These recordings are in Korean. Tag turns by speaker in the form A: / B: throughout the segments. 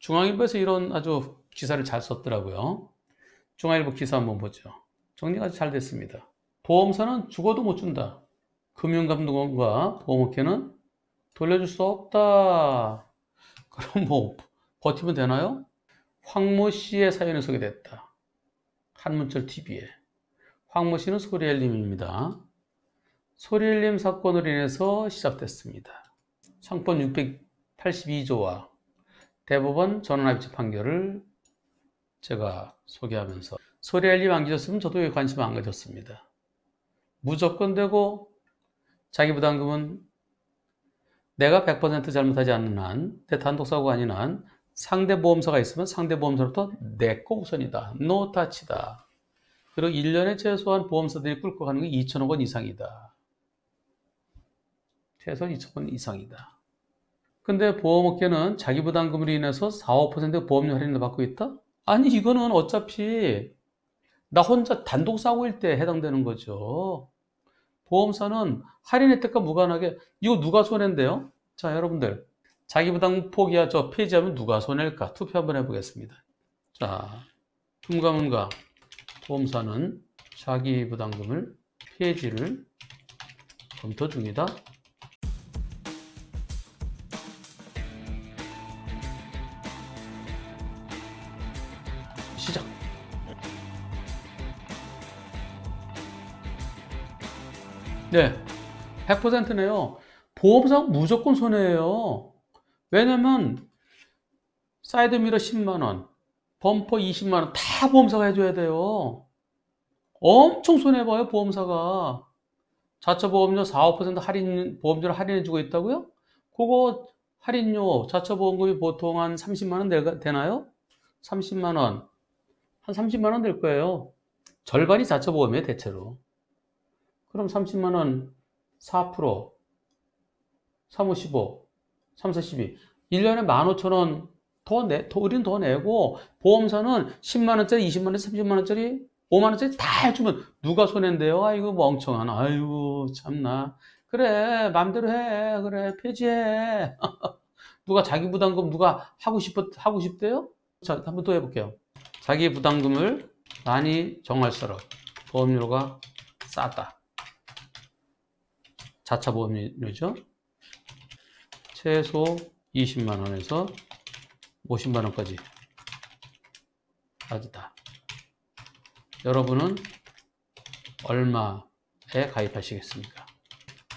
A: 중앙일보에서 이런 아주 기사를 잘 썼더라고요. 중앙일보 기사 한번 보죠. 정리가 잘 됐습니다. 보험사는 죽어도 못 준다. 금융감독원과 보험업계는 돌려줄 수 없다. 그럼 뭐 버티면 되나요? 황모 씨의 사연이 소개됐다. 한문철 TV에. 황모 씨는 소리엘님입니다. 소리엘님 사건으로 인해서 시작됐습니다. 상권 682조와 대법원 전원합의체 판결을 제가 소개하면서 소리할일안 가졌으면 저도 관심 안 가졌습니다. 무조건 되고 자기부담금은 내가 100% 잘못하지 않는 한, 내 단독사고가 아닌 한 상대 보험사가 있으면 상대 보험사로부터 내거 우선이다. 노 타치다. 그리고 1년에 최소한 보험사들이 꿀꺽하는 게 2천억 원 이상이다. 최소한 2천억 원 이상이다. 근데 보험업계는 자기부담금으로 인해서 4, 5% 보험료 할인을 받고 있다? 아니 이거는 어차피 나 혼자 단독 사고일 때 해당되는 거죠. 보험사는 할인 혜택과 무관하게 이거 누가 손해인데요? 자 여러분들 자기부담 포기하 저 폐지하면 누가 손해일까? 투표 한번 해보겠습니다. 자금감원가 보험사는 자기부담금을 폐지를 검토 중이다. 네, 100%네요. 보험사고 무조건 손해예요. 왜냐면 사이드미러 10만원, 범퍼 20만원 다 보험사가 해줘야 돼요. 엄청 손해봐요 보험사가. 자차 보험료 4, 5% 할인, 보험료를 할인해주고 있다고요? 그거 할인료, 자차 보험금이 보통 한 30만원 되나요? 30만원. 한 30만원 될 거예요. 절반이 자차 보험이에요, 대체로. 그럼 30만원 4% 3, 5, 15 3, 4, 12 1년에 15,000원 더 내, 더, 우리는 더 내고 보험사는 10만원짜리, 20만원짜리, 30만원짜리, 5만원짜리 다 해주면 누가 손해인데요? 아이고 멍청한 아이고 참나 그래 맘대로 해 그래 폐지해 누가 자기 부담금 누가 하고 싶어 하고 싶대요? 자 한번 또 해볼게요 자기 부담금을 많이 정할 수록 보험료가 싸다 4차 보험료죠. 최소 20만원에서 50만원까지 빠졌다. 여러분은 얼마에 가입하시겠습니까?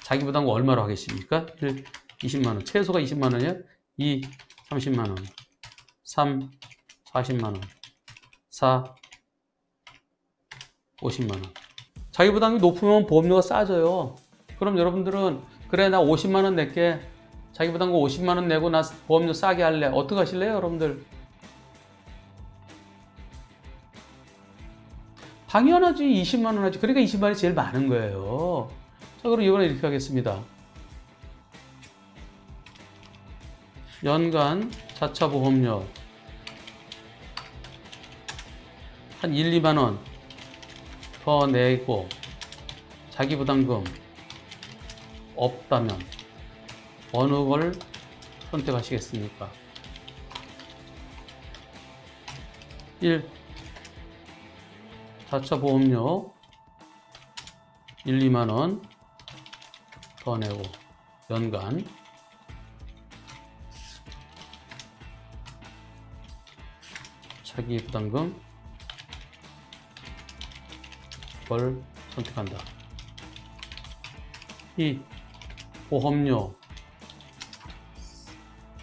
A: 자기부담금 얼마로 하겠습니까? 20만원. 최소가 20만원이요? 2, 30만원. 3, 40만원. 4, 50만원. 자기부담이 높으면 보험료가 싸져요. 그럼 여러분들은 그래 나 50만 원 낼게 자기부담금 50만 원 내고 나 보험료 싸게 할래 어떻게 하실래요 여러분들 당연하지 20만 원 하지 그러니까 20만 원이 제일 많은 거예요 자 그럼 이번에 이렇게 하겠습니다 연간 자차 보험료 한 1, 2만원 더 내고 자기부담금 없다면 어느 걸 선택하시겠습니까? 1. 4차 보험료 1, 2만원 더 내고 연간 4기 부담금걸 선택한다. 2. 보험료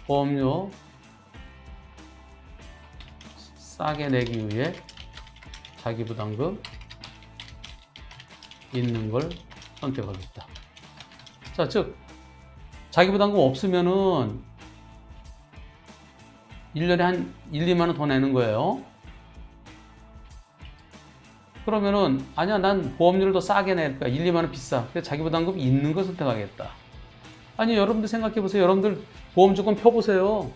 A: 보험료 싸게 내기 위해 자기부담금 있는 걸 선택하겠다. 자, 즉 자기부담금 없으면은 1년에 한 1, 2만 원 더 내는 거예요. 그러면은 아니야 난 보험료를 더 싸게 내니까 1, 2만 원 비싸. 그래서 자기부담금 있는 걸 선택하겠다. 아니 여러분들 생각해 보세요. 여러분들 보험 조건 펴보세요.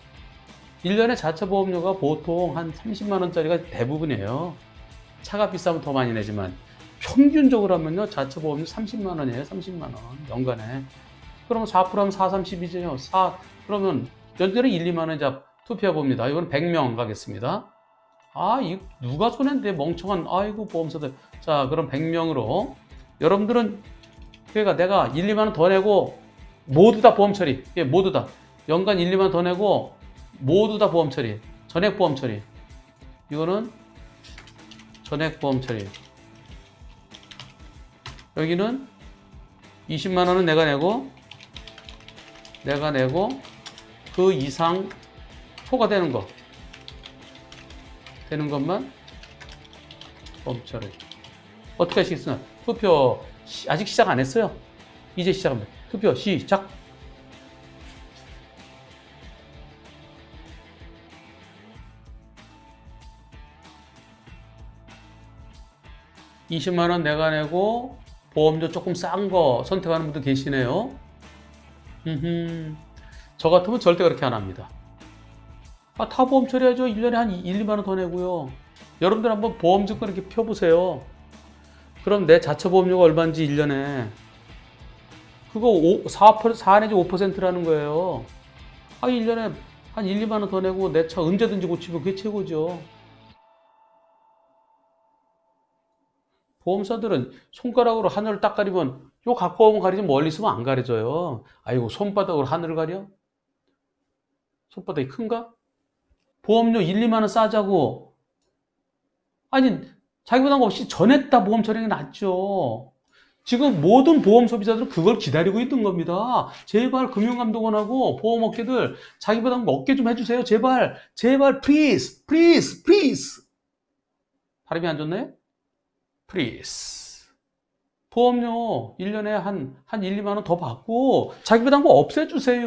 A: 1년에 자차 보험료가 보통 한 30만 원짜리가 대부분이에요. 차가 비싸면 더 많이 내지만 평균적으로 하면요. 자차 보험료 30만 원이에요. 30만 원 연간에. 그러면 4% 하면 4, 30이죠. 4 그러면 연대로 1, 2만 원 잡. 투표해 봅니다. 이번 100명 가겠습니다. 아, 이 누가 손해인데 멍청한 아이고 보험사들. 자, 그럼 100명으로 여러분들은 그러니까 내가 1, 2만 원 더 내고 모두 다 보험 처리. 예, 모두 다. 연간 1, 2만 더 내고 모두 다 보험 처리. 전액 보험 처리. 이거는 전액 보험 처리. 여기는 20만 원은 내가 내고 내가 내고 그 이상 초가되는거 되는 것만 보험 처리. 어떻게 하시겠어요? 투표 아직 시작 안 했어요. 이제 시작합니다. 투표 시작! (20만원) 내가 내고 보험료 조금 싼 거 선택하는 분도 계시네요 음흠. 저 같으면 절대 그렇게 안 합니다 아, 타보험 처리하죠 1년에 한 1, 2만원 더 내고요 여러분들 한번 보험증권 이렇게 펴보세요 그럼 내 자체 보험료가 얼마인지 1년에 그거 5, 4%, 4 내지 5%라는 거예요. 아, 1년에 한 1, 2만 원 더 내고 내 차 언제든지 고치면 그게 최고죠. 보험사들은 손가락으로 하늘을 딱 가리면 요 갖고 오면 가리지 멀리 있으면 안 가려져요. 아이고 손바닥으로 하늘을 가려? 손바닥이 큰가? 보험료 1, 2만 원 싸자고 아니 자기보다 없이 전했다 보험 처리는 낫죠. 지금 모든 보험 소비자들은 그걸 기다리고 있던 겁니다. 제발 금융감독원하고 보험업계들 자기보담 어깨 좀 해주세요. 제발, 제발, please, please, please. 발음이 안 좋네? please. 보험료 1년에 한, 한 1, 2만원 더 받고 자기부담금 없애주세요.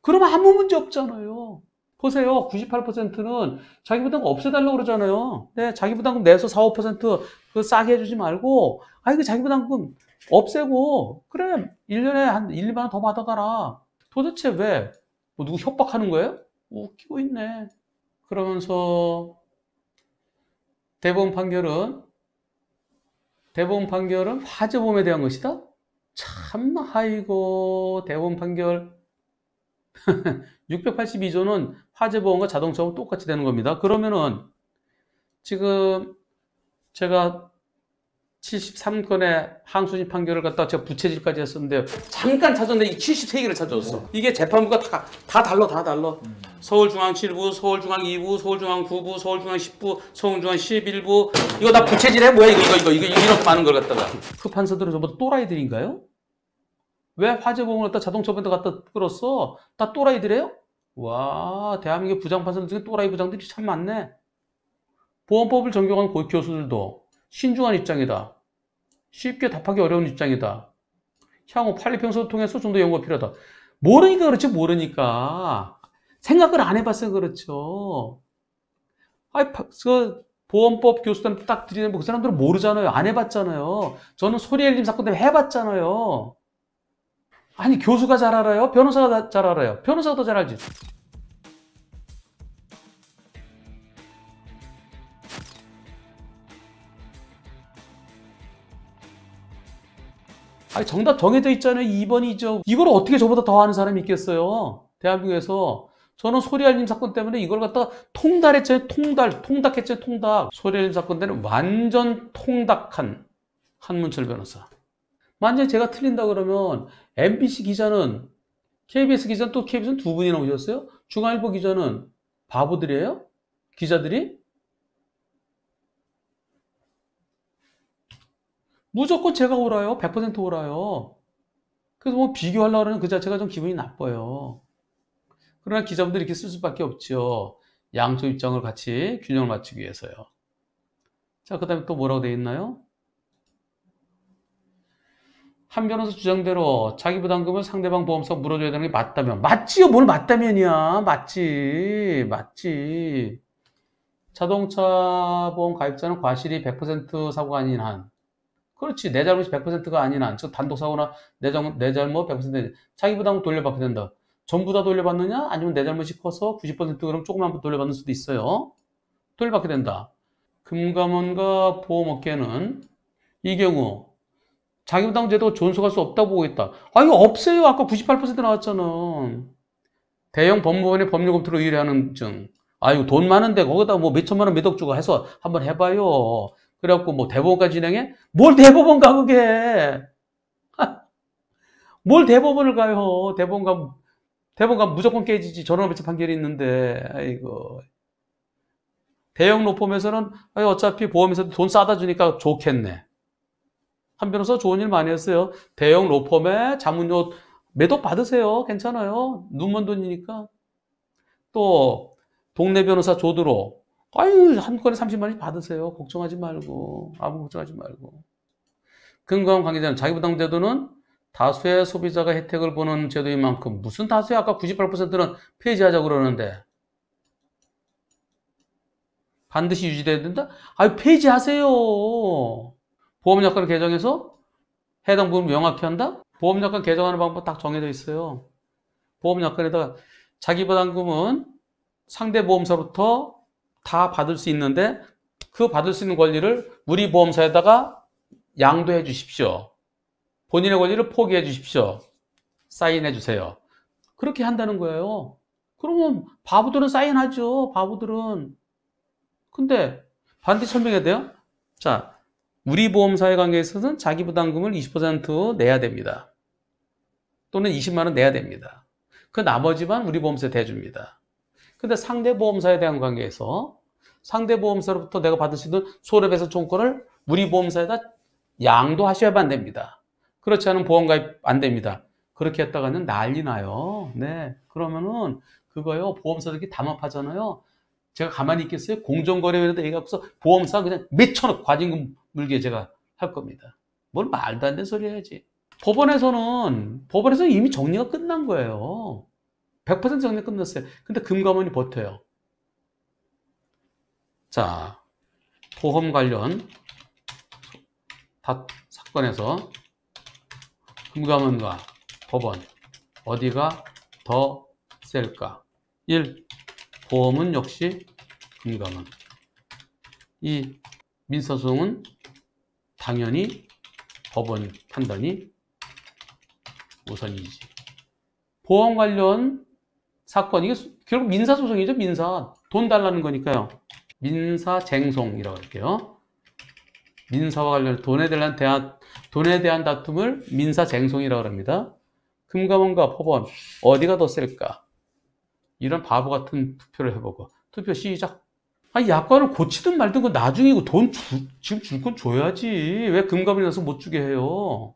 A: 그러면 아무 문제 없잖아요. 보세요. 98%는 자기부담금 없애달라고 그러잖아요. 네, 자기부담금 내서 4, 5% 그거 싸게 해주지 말고 아이그 자기부담금 없애고 그래 1년에 한 1, 2만 원 더 받아가라 도대체 왜? 뭐 누구 협박하는 거예요? 웃기고 있네 그러면서 대법원 판결은 대법원 판결은 화재범에 대한 것이다? 참 아이고 대법원 판결 682조는 화재보험과 자동차보험 똑같이 되는 겁니다. 그러면은 지금 제가 73건의 항소심 판결을 갖다 제가 부채질까지 했었는데 잠깐 찾았는데 73개를 찾았줬어 이게 재판부가 다, 다 달러 다 달러. 음. 서울중앙 7부, 서울중앙 2부, 서울중앙 9부, 서울중앙 10부, 서울중앙 11부 이거 다 부채질해 뭐야 이거 이거 이거 이거 이렇게 많은 걸 갖다가 그 판사들은 전부 또라이들인가요? 왜 화재보험을 갖다 자동차번에 갖다 끌었어? 다 또라이들이에요? 와 대한민국 부장판사들 중에 또라이 부장들이 참 많네. 보안법을 전경한 고 교수들도 신중한 입장이다. 쉽게 답하기 어려운 입장이다. 향후 판례평소를 통해서 좀 더 연구가 필요하다. 모르니까 그렇지 모르니까. 생각을 안 해봤어요 그렇죠. 아이 그 보험법 교수단 딱 드리는 뭐 그 사람들은 모르잖아요. 안 해봤잖아요. 저는 소리엘림 사건 때문에 해봤잖아요. 아니 교수가 잘 알아요? 변호사가 잘 알아요? 변호사도 잘 알지. 아니 정답 정해져 있잖아요. 2번이죠. 이걸 어떻게 저보다 더아는 사람이 있겠어요. 대한민국에서 저는 소리알림 사건 때문에 이걸 갖다가 통달했잖아요. 통달, 통닭했잖아요. 통닭. 소리알림 사건 때는 완전 통닭한 한문철 변호사. 만약에 제가 틀린다 그러면 MBC 기자는 KBS 기자는 또 KBS는 두 분이나 오셨어요? 중앙일보 기자는 바보들이에요? 기자들이? 무조건 제가 옳아요. 100% 옳아요. 그래서 뭐 비교하려고 하는 그 자체가 좀 기분이 나빠요. 그러나 기자분들이 이렇게 쓸 수밖에 없죠. 양쪽 입장을 같이 균형을 맞추기 위해서요. 자, 그 다음에 또 뭐라고 되어 있나요? 한 변호사 주장대로 자기 부담금을 상대방 보험사 물어줘야 되는 게 맞다면 맞지요 뭘 맞다면이야 맞지 맞지 자동차 보험 가입자는 과실이 100% 사고가 아닌 한 그렇지. 내 잘못이 100%가 아니 한, 즉 단독 사고나 내, 정, 내 잘못 100% 자기 부담을 돌려받게 된다. 전부 다 돌려받느냐? 아니면 내 잘못이 커서 90% 그럼 조금만 돌려받는 수도 있어요. 돌려받게 된다. 금감원과 보험업계는 이 경우 자기 부담 제도가 존속할 수 없다고 보고 있다. 아 이거 없어요. 아까 98% 나왔잖아. 대형 법무원의 법률 검토를 의뢰하는 증. 아이거돈 많은데 거기다 뭐 몇천만 원 몇 억 주고 해서 한번 해봐요. 그래갖고 뭐 대법원까지 진행해? 뭘 대법원 가 그게? 뭘 대법원을 가요? 대법원 가 대법원 가 무조건 깨지지. 전원업체 판결이 있는데 아이거 대형 로펌에서는 어차피 보험에서돈 싸다 주니까 좋겠네. 한 변호사 좋은 일 많이 했어요. 대형 로펌에 자문료 매도 받으세요. 괜찮아요. 눈먼 돈이니까. 또 동네 변호사 조드로 아유 한 건에 30만 원씩 받으세요. 걱정하지 말고 아무 걱정하지 말고 금감 관계자는 자기부담 제도는 다수의 소비자가 혜택을 보는 제도인 만큼 무슨 다수의 아까 98%는 폐지하자고 그러는데 반드시 유지되어야 된다? 아유 폐지하세요. 보험약관 개정해서 해당 부분 명확히 한다? 보험약관 개정하는 방법 딱 정해져 있어요. 보험약관에다가 자기부담금은 상대 보험사로부터 다 받을 수 있는데 그 받을 수 있는 권리를 우리 보험사에다가 양도해 주십시오. 본인의 권리를 포기해 주십시오. 사인해 주세요. 그렇게 한다는 거예요. 그러면 바보들은 사인하죠. 바보들은. 근데 반드시 설명해야 돼요. 자, 우리 보험사의 관계에서는 자기 부담금을 20% 내야 됩니다. 또는 20만 원 내야 됩니다. 그 나머지만 우리 보험사에 대줍니다. 근데 상대 보험사에 대한 관계에서 상대 보험사로부터 내가 받으시던 소멸배상 총권을 우리 보험사에다 양도하셔야만 됩니다. 그렇지 않은 보험 가입 안 됩니다. 그렇게 했다가는 난리 나요. 네. 그러면은 그거요. 보험사들이 담합하잖아요. 제가 가만히 있겠어요? 공정거래위원회도 얘기 하고서 보험사 그냥 몇천억 과징금 물게 제가 할 겁니다. 뭘 말도 안 되는 소리 해야지. 법원에서는, 법원에서는 이미 정리가 끝난 거예요. 100% 정리 가 끝났어요. 근데 금감원이 버텨요. 자, 보험 관련 사건에서 금감원과 법원 어디가 더 셀까? 1. 보험은 역시 금감원 2. 민사소송은 당연히 법원 판단이 우선이지 보험 관련 사건 이게 결국 민사소송이죠 민사 돈 달라는 거니까요 민사쟁송이라고 할게요. 민사와 관련 돈에 대한 대한 돈에 대한 다툼을 민사쟁송이라고 합니다. 금감원과 법원 어디가 더 셀까? 이런 바보 같은 투표를 해보고 투표 시작. 아 약관을 고치든 말든 그 나중이고 돈 주, 지금 줄 건 줘야지 왜 금감원에서 못 주게 해요?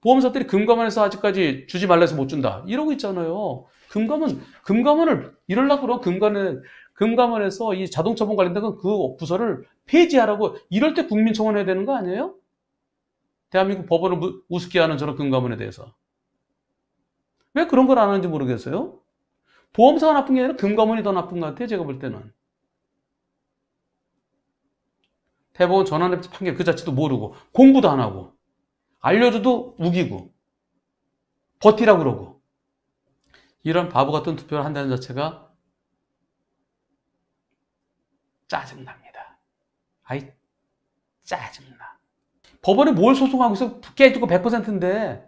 A: 보험사들이 금감원에서 아직까지 주지 말라 서못 준다 이러고 있잖아요. 금감은 금감원을 이럴라 그러 금감원에 금감원에서 이 자동차 본 관련된 건그 부서를 폐지하라고 이럴 때 국민청원 해야 되는 거 아니에요? 대한민국 법원을 우습게 하는 저런 금감원에 대해서. 왜 그런 걸 안 하는지 모르겠어요? 보험사가 나쁜 게 아니라 금감원이 더 나쁜 것 같아요, 제가 볼 때는. 대법원 전환협치 판결 그 자체도 모르고, 공부도 안 하고, 알려줘도 우기고, 버티라 고 그러고, 이런 바보 같은 투표를 한다는 자체가 짜증납니다. 아이 짜증나. 법원에 뭘 소송하고 있어? 깨지고 100%인데.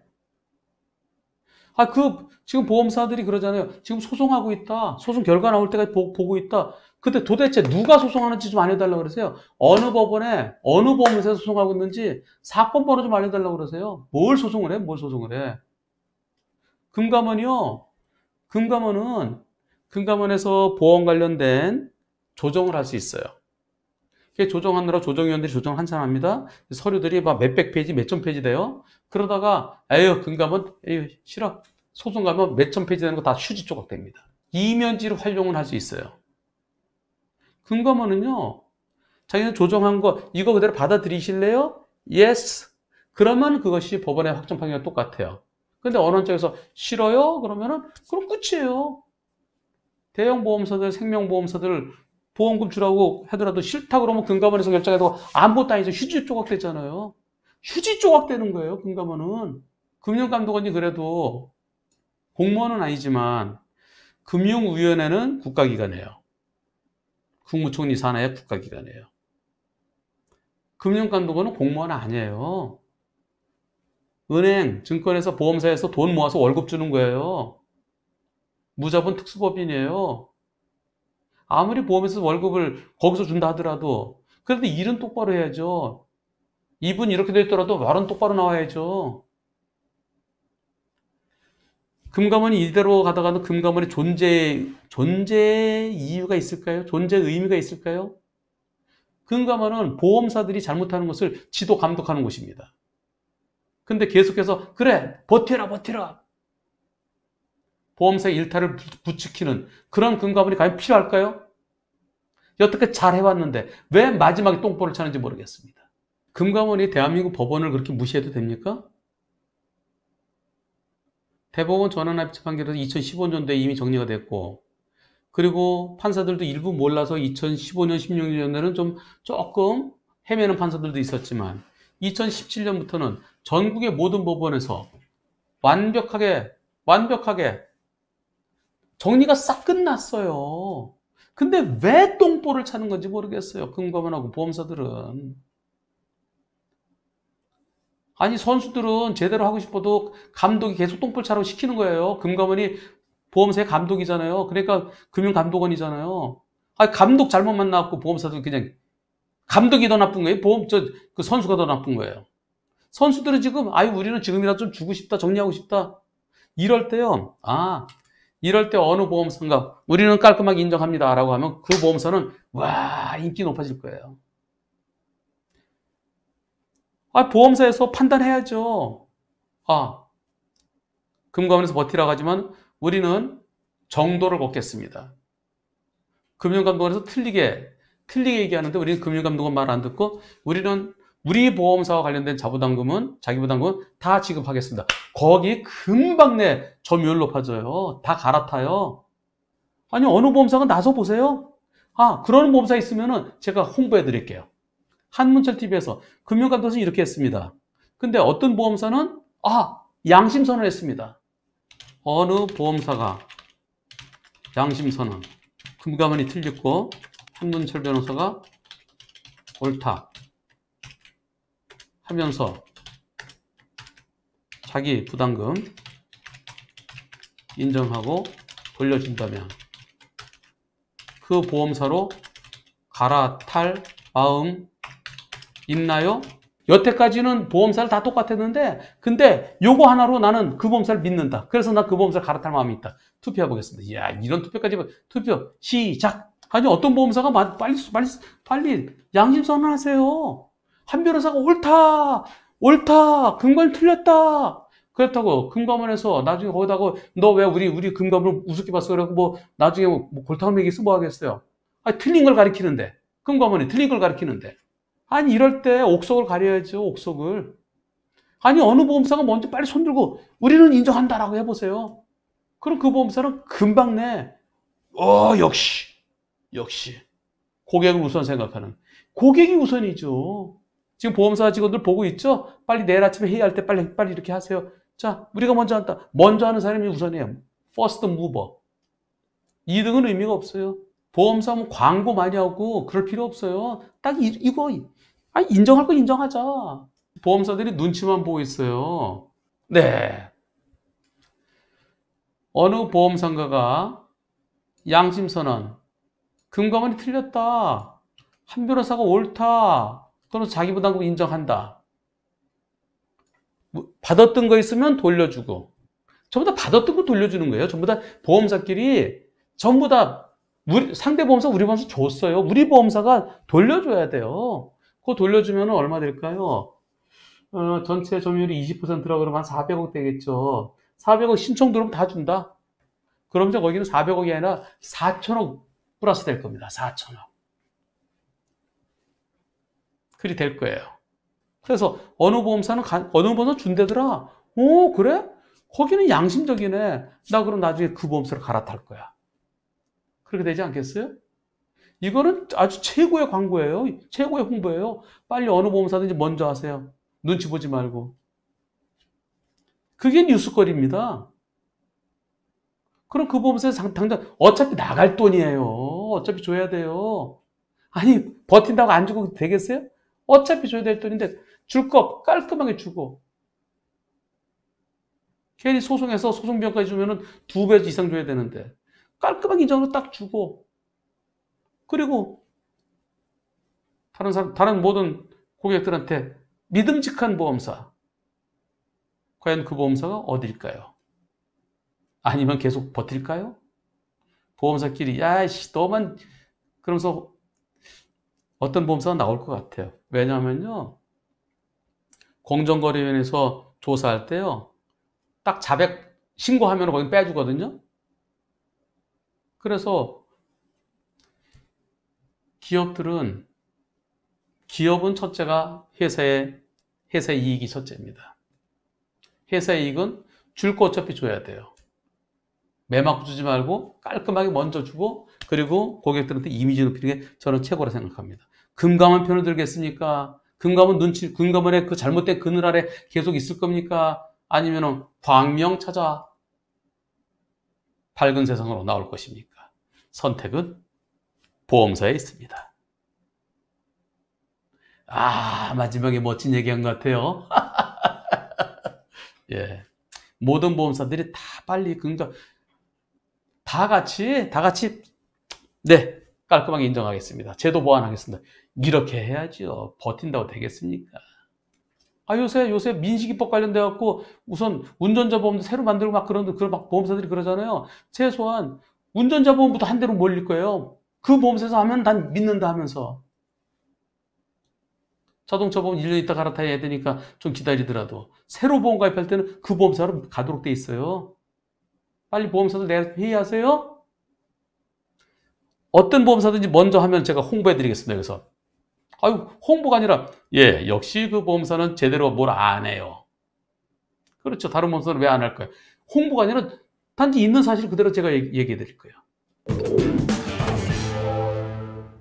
A: 아, 그, 지금 보험사들이 그러잖아요. 지금 소송하고 있다. 소송 결과 나올 때까지 보, 고 있다. 근데 도대체 누가 소송하는지 좀 알려달라고 그러세요. 어느 법원에, 어느 보험사에서 소송하고 있는지 사건 번호 좀 알려달라고 그러세요. 뭘 소송을 해? 뭘 소송을 해? 금감원이요. 금감원은, 금감원에서 보험 관련된 조정을 할 수 있어요. 조정하느라 조정위원들이 조정 한참 합니다. 서류들이 막 몇백 페이지, 몇천 페이지 돼요. 그러다가 에휴 금감은 에휴 싫어. 소송 가면 몇천 페이지 되는 거 다 휴지 조각 됩니다. 이면지로 활용을 할 수 있어요. 금감원은요. 자기는 조정한 거 이거 그대로 받아들이실래요? Yes. 그러면 그것이 법원의 확정 판결과 똑같아요. 근데 언론쪽에서 싫어요? 그러면은 그럼 끝이에요. 대형 보험사들, 생명보험사들 보험금 주라고 하더라도 싫다 그러면 금감원에서 결정해도 아무것도 아니죠. 휴지 조각 되잖아요 휴지 조각 되는 거예요. 금감원은. 금융감독원이 그래도 공무원은 아니지만 금융위원회는 국가기관이에요. 국무총리 산하의 국가기관이에요. 금융감독원은 공무원 아니에요. 은행, 증권에서 보험사에서 돈 모아서 월급 주는 거예요. 무자본 특수법인이에요. 아무리 보험에서 월급을 거기서 준다 하더라도 그래도 일은 똑바로 해야죠. 입은 이렇게 있더라도 말은 똑바로 나와야죠. 금감원이 이대로 가다가는 금감원의 존재, 존재 이유가 있을까요? 존재 의미가 있을까요? 금감원은 보험사들이 잘못하는 것을 지도 감독하는 곳입니다. 근데 계속해서 그래 버텨라 버텨라 보험사 의 일탈을 부추키는 그런 금감원이 과연 필요할까요? 여태까지 잘 해왔는데 왜 마지막에 똥볼을 차는지 모르겠습니다. 금감원이 대한민국 법원을 그렇게 무시해도 됩니까? 대법원 전환합의체 판결은 2015년도에 이미 정리가 됐고 그리고 판사들도 일부 몰라서 2015년, 16년에는 좀 조금 헤매는 판사들도 있었지만 2017년부터는 전국의 모든 법원에서 완벽하게 완벽하게 정리가 싹 끝났어요. 근데 왜똥볼을 차는 건지 모르겠어요. 금감원하고 보험사들은. 아니 선수들은 제대로 하고 싶어도 감독이 계속 똥볼 차라고 시키는 거예요. 금감원이 보험사의 감독이잖아요. 그러니까 금융감독원이잖아요. 아 감독 잘못 만나고 보험사들은 그냥 감독이 더 나쁜 거예요. 보험 저 그 선수가 더 나쁜 거예요. 선수들은 지금 아유 우리는 지금이라 좀 주고 싶다 정리하고 싶다 이럴 때요. 아 이럴 때 어느 보험사인가 우리는 깔끔하게 인정합니다 라고 하면 그 보험사는 와 인기 높아질 거예요. 아 보험사에서 판단해야죠. 아 금감원에서 버티라고 하지만 우리는 정도를 걷겠습니다. 금융감독원에서 틀리게 틀리게 얘기하는데 우리는 금융감독원 말 안 듣고 우리는 우리 보험사와 관련된 자부담금은 자기부담금은 다 지급하겠습니다. 거기 금방 내 점유율 높아져요. 다 갈아타요. 아니 어느 보험사가 나서 보세요. 아 그런 보험사 있으면은 제가 홍보해 드릴게요. 한문철 TV에서 금융감독은 이렇게 했습니다. 근데 어떤 보험사는 아 양심선언 을 했습니다. 어느 보험사가 양심선언 금감원이 틀렸고 한문철 변호사가 옳다. 하면서 자기 부담금 인정하고 돌려준다면 그 보험사로 갈아탈 마음 있나요? 여태까지는 보험사를 다 똑같았는데 근데 요거 하나로 나는 그 보험사를 믿는다. 그래서 나 그 보험사를 갈아탈 마음이 있다. 투표해 보겠습니다. 이야 이런 투표까지 투표 시작. 아니 어떤 보험사가 빨리 빨리 빨리 양심 선언하세요. 한 변호사가 옳다, 옳다, 금관 틀렸다. 그렇다고 금감원에서 나중에 거기다가 너 왜 우리 우리 금감을 우습게 봤어? 그래갖고 뭐 나중에 뭐, 뭐 골탕 먹이 쓰뭐 하겠어요? 아니, 틀린 걸 가리키는데 금감원이 틀린 걸 가리키는데 아니 이럴 때 옥석을 가려야죠 옥석을 아니 어느 보험사가 먼저 빨리 손들고 우리는 인정한다라고 해보세요. 그럼 그 보험사는 금방 내. 어 역시 역시 고객을 우선 생각하는 고객이 우선이죠. 지금 보험사 직원들 보고 있죠? 빨리 내일 아침에 해야 할때 빨리 빨리 이렇게 하세요. 자, 우리가 먼저 한다. 먼저 하는 사람이 우선이에요. 퍼스트 무 t 2등은 의미가 없어요. 보험사 면 광고 많이 하고 그럴 필요 없어요. 딱 이, 이거 아 인정할 건 인정하자. 보험사들이 눈치만 보고 있어요. 네. 어느 보험상가가 양심선언 금감원이 틀렸다. 한 변호사가 옳다. 또는 자기부담금 인정한다. 뭐, 받았던 거 있으면 돌려주고 전부 다 받았던 거 돌려주는 거예요. 전부 다 보험사끼리 전부 다 우리, 상대 보험사 우리 보험사 줬어요. 우리 보험사가 돌려줘야 돼요. 그거 돌려주면 얼마 될까요? 어, 전체 점유율이 2 0라 그러면 한 400억 되겠죠. 400억 신청 들어오면 다 준다. 그럼 이제 거기는 400억이 아니라 4천억 플러스 될 겁니다. 4천억. 그리 될 거예요. 그래서 어느 보험사는 가, 어느 보험사 준대더라. 오 어, 그래? 거기는 양심적이네. 나 그럼 나중에 그 보험사를 갈아탈 거야. 그렇게 되지 않겠어요? 이거는 아주 최고의 광고예요. 최고의 홍보예요. 빨리 어느 보험사든지 먼저 하세요. 눈치 보지 말고. 그게 뉴스거리입니다. 그럼 그 보험사에 서 당장 어차피 나갈 돈이에요. 어차피 줘야 돼요. 아니 버틴다고 안 주고 되겠어요? 어차피 줘야 될 돈인데 줄 거 깔끔하게 주고 괜히 소송해서 소송비용까지 주면은 두 배 이상 줘야 되는데 깔끔한 인정으로 딱 주고 그리고 다른 사람 다른 모든 고객들한테 믿음직한 보험사 과연 그 보험사가 어딜까요? 아니면 계속 버틸까요? 보험사끼리 야씨 너만 그러면서 어떤 보험사가 나올 것 같아요. 왜냐하면요. 공정거래위원회에서 조사할 때요. 딱 자백 신고하면 거기 빼주거든요. 그래서 기업들은 기업은 첫째가 회사의 회사의 이익이 첫째입니다. 회사의 이익은 줄 거 어차피 줘야 돼요. 매맞고 주지 말고 깔끔하게 먼저 주고 그리고 고객들한테 이미지 높이는 게 저는 최고라 생각합니다. 금감원 편을 들겠습니까? 금감원 눈치, 금감원의 그 잘못된 그늘 아래 계속 있을 겁니까? 아니면 광명 찾아 밝은 세상으로 나올 것입니까? 선택은 보험사에 있습니다. 아, 마지막에 멋진 얘기한 것 같아요. 예. 모든 보험사들이 다 빨리 긍정, 다 같이, 다 같이 네, 깔끔하게 인정하겠습니다. 제도 보완하겠습니다. 이렇게 해야지요. 버틴다고 되겠습니까? 아 요새 요새 민식이법 관련돼 갖고 우선 운전자 보험도 새로 만들고 막 그런 그런 막 보험사들이 그러잖아요. 최소한 운전자 보험부터 한 대로 몰릴 거예요. 그 보험사에서 하면 난 믿는다 하면서 자동차 보험 1년 있다 갈아타야 되니까 좀 기다리더라도 새로 보험 가입할 때는 그 보험사로 가도록 돼 있어요. 빨리 보험사들 내일 회의하세요. 어떤 보험사든지 먼저 하면 제가 홍보해 드리겠습니다. 여기서. 아유, 홍보가 아니라, 예, 역시 그 보험사는 제대로 뭘 안 해요. 그렇죠. 다른 보험사는 왜 안 할까요? 홍보가 아니라 단지 있는 사실 그대로 제가 얘기해 드릴 거예요.